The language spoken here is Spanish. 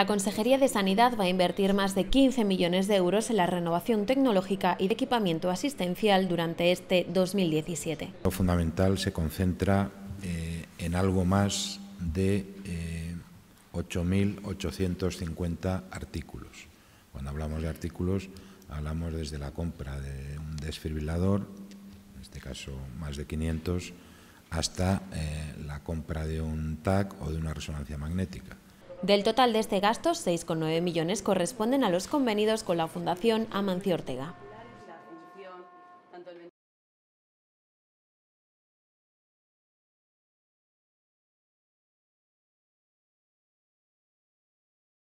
La Consejería de Sanidad va a invertir más de 15 millones de euros en la renovación tecnológica y de equipamiento asistencial durante este 2017. Lo fundamental se concentra eh, en algo más de 8.850 eh, artículos. Cuando hablamos de artículos, hablamos desde la compra de un desfibrilador, en este caso más de 500, hasta eh, la compra de un TAC o de una resonancia magnética. Del total de este gasto, 6,9 millones corresponden a los convenidos con la Fundación Amancio Ortega.